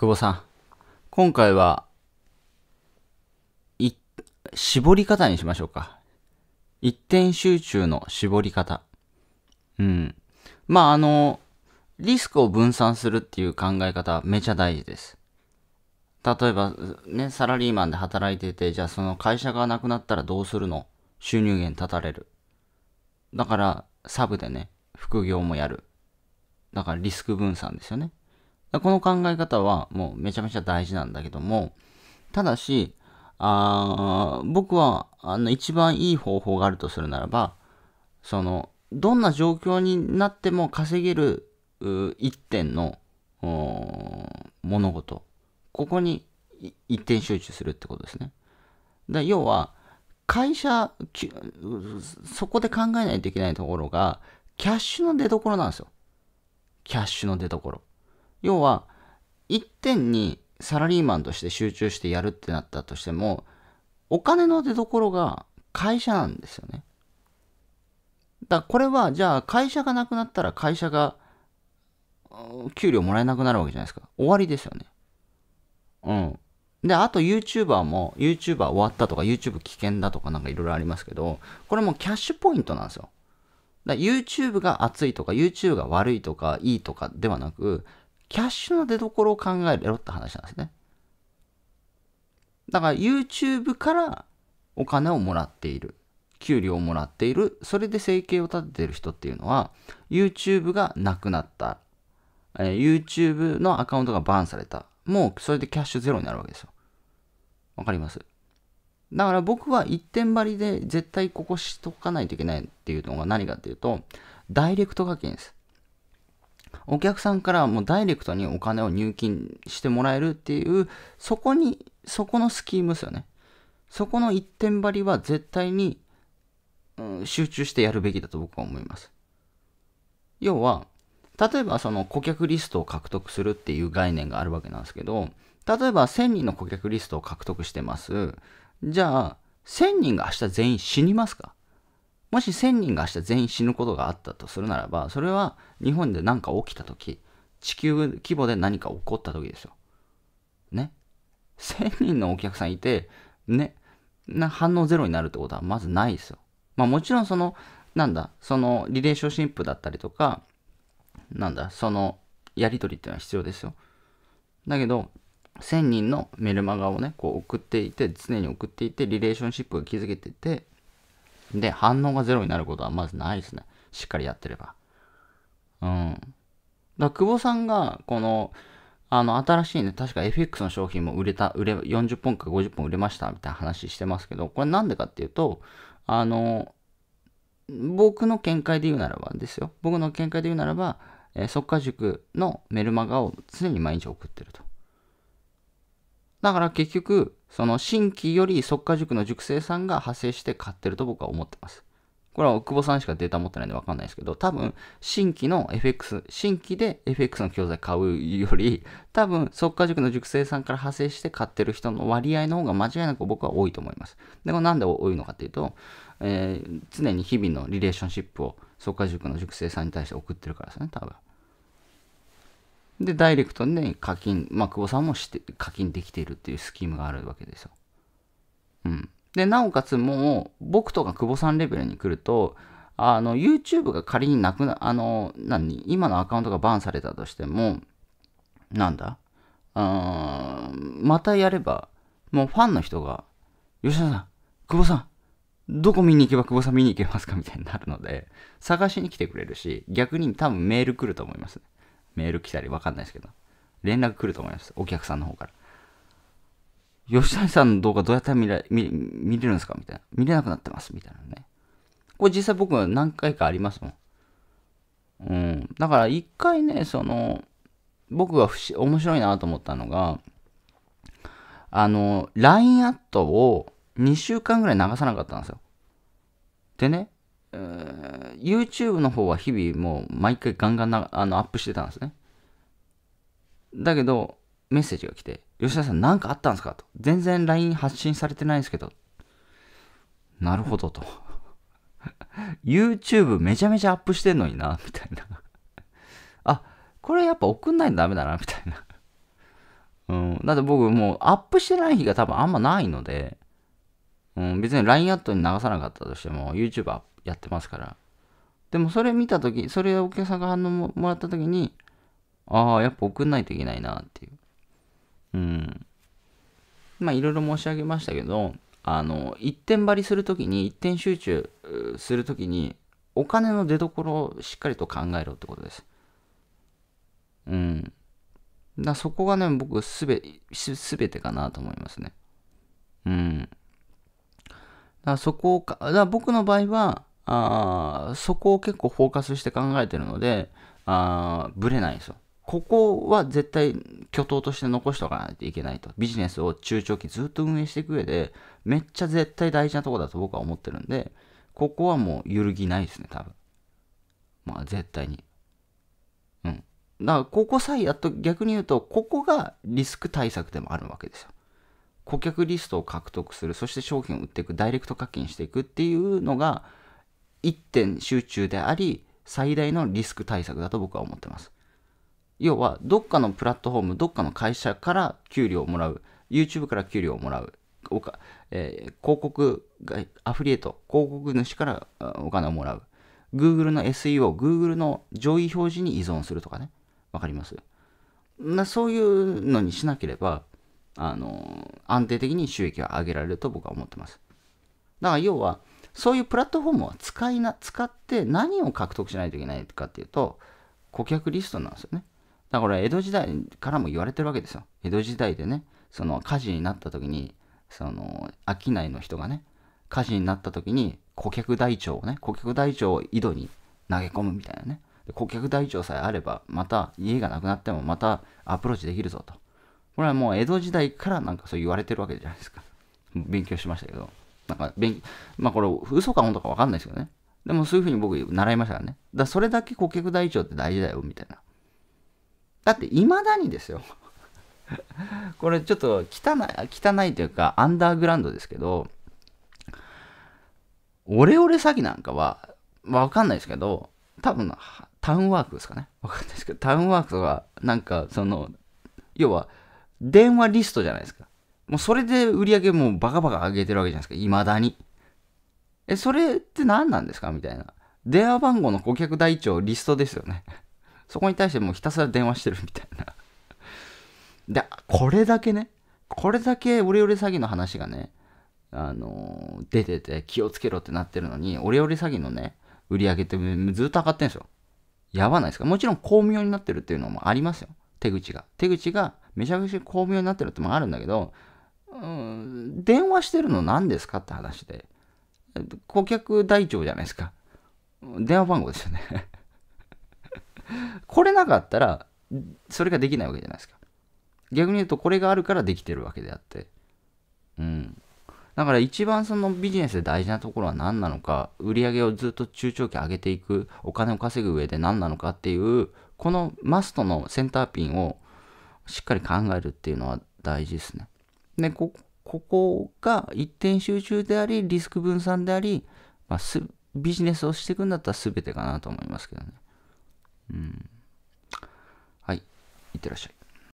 久保さん。今回は、い、絞り方にしましょうか。一点集中の絞り方。うん。まあ、あの、リスクを分散するっていう考え方めちゃ大事です。例えば、ね、サラリーマンで働いてて、じゃあその会社がなくなったらどうするの収入源断たれる。だから、サブでね、副業もやる。だからリスク分散ですよね。この考え方はもうめちゃめちゃ大事なんだけども、ただし、あ僕はあの一番いい方法があるとするならば、その、どんな状況になっても稼げる一点の物事、ここに一点集中するってことですね。だ要は、会社、そこで考えないといけないところが、キャッシュの出所なんですよ。キャッシュの出所。要は一点にサラリーマンとして集中してやるってなったとしてもお金の出所が会社なんですよね。だこれはじゃあ会社がなくなったら会社が給料もらえなくなるわけじゃないですか。終わりですよね。うん。で、あと YouTuber も YouTuber 終わったとか YouTube 危険だとかなんかいろいろありますけど、これもキャッシュポイントなんですよ。だ YouTube が熱いとか YouTube が悪いとかいいとかではなく、キャッシュの出所を考えろって話なんですね。だから YouTube からお金をもらっている。給料をもらっている。それで生計を立ててる人っていうのは、YouTube がなくなった。え YouTube のアカウントがバーンされた。もうそれでキャッシュゼロになるわけですよ。わかりますだから僕は一点張りで絶対ここしとかないといけないっていうのが何かっていうと、ダイレクト課金です。お客さんからもうダイレクトにお金を入金してもらえるっていう、そこに、そこのスキームですよね。そこの一点張りは絶対に、うん、集中してやるべきだと僕は思います。要は、例えばその顧客リストを獲得するっていう概念があるわけなんですけど、例えば1000人の顧客リストを獲得してます。じゃあ、1000人が明日全員死にますかもし1000人が明日全員死ぬことがあったとするならば、それは日本で何か起きたとき、地球規模で何か起こったときですよ。ね。1000人のお客さんいて、ね、反応ゼロになるってことはまずないですよ。まあもちろんその、なんだ、そのリレーションシップだったりとか、なんだ、そのやりとりっていうのは必要ですよ。だけど、1000人のメルマガをね、こう送っていて、常に送っていて、リレーションシップが築けてて、で、反応がゼロになることはまずないですね。しっかりやってれば。うん。だから、久保さんが、この、あの、新しいね、確か FX の商品も売れた、売れ、40本か50本売れました、みたいな話してますけど、これなんでかっていうと、あの、僕の見解で言うならばですよ。僕の見解で言うならば、えー、速化塾のメルマガを常に毎日送ってると。だから結局、その新規より速稼塾の塾生さんが派生して買ってると僕は思ってます。これは久保さんしかデータ持ってないんでわかんないですけど、多分新規の FX、新規で FX の教材買うより、多分速稼塾の塾生さんから派生して買ってる人の割合の方が間違いなく僕は多いと思います。で、もなんで多いのかっていうと、えー、常に日々のリレーションシップを速稼塾の塾生さんに対して送ってるからですね、多分。で、ダイレクトに、ね、課金、まあ、久保さんもして課金できているっていうスキームがあるわけですよ。うん。で、なおかつもう、僕とか久保さんレベルに来ると、あの、YouTube が仮になくな、あの、何、今のアカウントがバンされたとしても、なんだあまたやれば、もうファンの人が、吉田さん、久保さん、どこ見に行けば久保さん見に行けますかみたいになるので、探しに来てくれるし、逆に多分メール来ると思いますね。メール来たりわかんないですけど、連絡来ると思います。お客さんの方から。吉谷さんの動画どうやったら見れ見見れるんですかみたいな。見れなくなってます。みたいなね。これ実際僕は何回かありますもん。うん。だから一回ね、その、僕が面白いなと思ったのが、あの、LINE アットを2週間ぐらい流さなかったんですよ。でね、YouTube の方は日々もう毎回ガンガンなあのアップしてたんですね。だけど、メッセージが来て、吉田さん何かあったんですかと。全然 LINE 発信されてないんですけど。なるほどと。YouTube めちゃめちゃアップしてんのにな、みたいな。あ、これやっぱ送んないとダメだな、みたいな。うん。だって僕もうアップしてない日が多分あんまないので、うん、別に LINE アットに流さなかったとしても YouTube アップやってますから。でもそれ見たとき、それをお客さんが反応ももらったときに、ああ、やっぱ送んないといけないなっていう。うん。まあいろいろ申し上げましたけど、あの、一点張りするときに、一点集中するときに、お金の出所をしっかりと考えろってことです。うん。だそこがね、僕すべ、すべてかなと思いますね。うん。だそこをか、だ僕の場合は、あそこを結構フォーカスして考えてるので、あブレないですよ。ここは絶対巨頭として残しておかないといけないと。ビジネスを中長期ずっと運営していく上で、めっちゃ絶対大事なとこだと僕は思ってるんで、ここはもう揺るぎないですね、多分。まあ、絶対に。うん。だから、ここさえやっと、逆に言うと、ここがリスク対策でもあるわけですよ。顧客リストを獲得する、そして商品を売っていく、ダイレクト課金していくっていうのが、一点集中であり最大のリスク対策だと僕は思ってます要はどっかのプラットフォームどっかの会社から給料をもらう YouTube から給料をもらうおか、えー、広告アフリエイト広告主からお金をもらう Google の SEO Google の上位表示に依存するとかねわかりますなそういうのにしなければあの安定的に収益を上げられると僕は思ってますだから要はそういうプラットフォームを使いな、使って何を獲得しないといけないかっていうと、顧客リストなんですよね。だから江戸時代からも言われてるわけですよ。江戸時代でね、その火事になった時に、その商いの人がね、火事になった時に顧客台帳をね、顧客台帳を井戸に投げ込むみたいなね。顧客台帳さえあれば、また家がなくなってもまたアプローチできるぞと。これはもう江戸時代からなんかそう言われてるわけじゃないですか。勉強しましたけど。なんか勉、まあこれ、嘘か本当か分かんないですけどね。でもそういうふうに僕、習いましたからね。だからそれだけ顧客台帳って大事だよ、みたいな。だって、いまだにですよ。これちょっと汚い、汚いというか、アンダーグラウンドですけど、オレオレ詐欺なんかは、わかんないですけど、多分、タウンワークですかね。わかんないですけど、タウンワークとか、なんか、その、要は、電話リストじゃないですか。もうそれで売り上げもうバカバカ上げてるわけじゃないですか、未だに。え、それって何なんですかみたいな。電話番号の顧客台帳リストですよね。そこに対してもうひたすら電話してるみたいな。で、これだけね、これだけオレオレ詐欺の話がね、あのー、出てて気をつけろってなってるのに、オレオレ詐欺のね、売り上げってずっと上がってんですよ。やばないですかもちろん巧妙になってるっていうのもありますよ。手口が。手口がめちゃくちゃ巧妙になってるってもあるんだけど、うん、電話してるの何ですかって話で。顧客台帳じゃないですか。電話番号ですよね これなかったら、それができないわけじゃないですか。逆に言うと、これがあるからできてるわけであって。うん。だから一番そのビジネスで大事なところは何なのか、売り上げをずっと中長期上げていく、お金を稼ぐ上で何なのかっていう、このマストのセンターピンをしっかり考えるっていうのは大事ですね。でここが一点集中でありリスク分散であり、まあ、すビジネスをしていくんだったら全てかなと思いますけどね。うん。はい。いってらっしゃい。